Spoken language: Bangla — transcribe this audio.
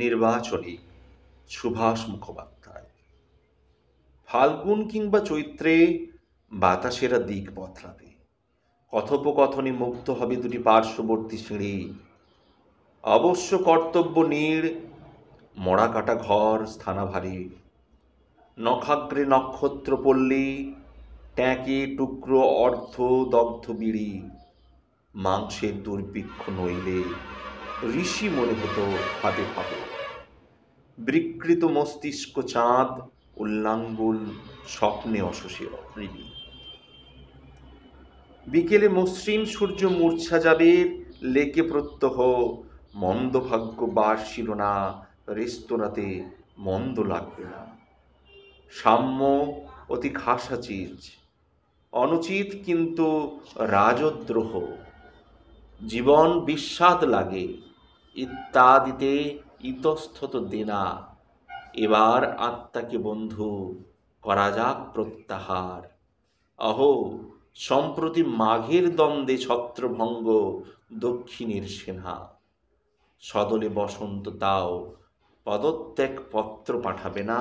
নির্বাচনী সুভাষ মুখোপাধ্যায় ফাল্গুন কিংবা চৈত্রে বাতাসেরা দিক বদলাবে কথোপকথনে মুক্ত হবে দুটি পার্শ্ববর্তী সিঁড়ি অবশ্য কর্তব্য নীড় মরাকাটা ঘর স্থানাভারে নখাগ্রে নক্ষত্র পল্লী ট্যাঁকে টুকরো অর্ধ দগ্ধ বিড়ি মাংসের দুর্ভিক্ষ নইলে ঋষি মনে হতো ভাবে ভাবে বিকৃত মস্তিষ্ক চাঁদ উল্লাঙ্গুল স্বপ্নে অশোষী বিকেলে মসৃণ সূর্য মূর্ছা যাবে লেকে প্রত্যহ মন্দভাগ্য বার ছিল না রেস্তোরাঁতে মন্দ লাগবে না সাম্য অতি খাসা চিজ অনুচিত কিন্তু রাজদ্রোহ জীবন বিস্বাদ লাগে ইত্যাদিতে ইতস্তত দেনা এবার আত্মাকে বন্ধু করা যাক প্রত্যাহার অহো সম্প্রতি মাঘের দ্বন্দ্বে ছত্রভঙ্গ দক্ষিণের সেনা সদলে বসন্ত তাও পদত্যাগ পত্র পাঠাবে না